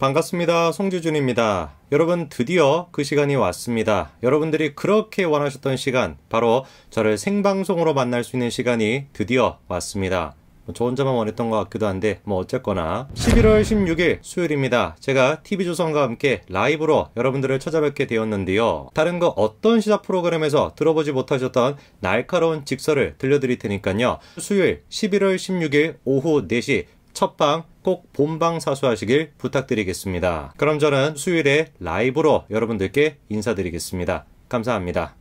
반갑습니다. 송주준입니다. 여러분 드디어 그 시간이 왔습니다. 여러분들이 그렇게 원하셨던 시간, 바로 저를 생방송으로 만날 수 있는 시간이 드디어 왔습니다. 뭐 저 혼자만 원했던 것 같기도 한데 뭐 어쨌거나 11월 16일 수요일입니다. 제가 TV조선과 함께 라이브로 여러분들을 찾아뵙게 되었는데요. 다른 거 어떤 시사 프로그램에서 들어보지 못하셨던 날카로운 직설을 들려드릴 테니까요. 수요일 11월 16일 오후 4시 첫방 꼭 본방 사수하시길 부탁드리겠습니다. 그럼 저는 수요일에 라이브로 여러분들께 인사드리겠습니다. 감사합니다.